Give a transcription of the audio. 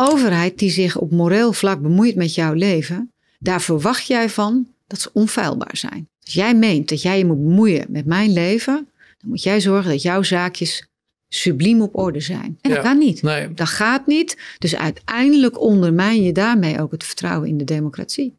overheid die zich op moreel vlak bemoeit met jouw leven, daar verwacht jij van dat ze onfeilbaar zijn. Als jij meent dat jij je moet bemoeien met mijn leven, dan moet jij zorgen dat jouw zaakjes subliem op orde zijn. En dat kan niet. Dat gaat niet. Dus uiteindelijk ondermijn je daarmee ook het vertrouwen in de democratie.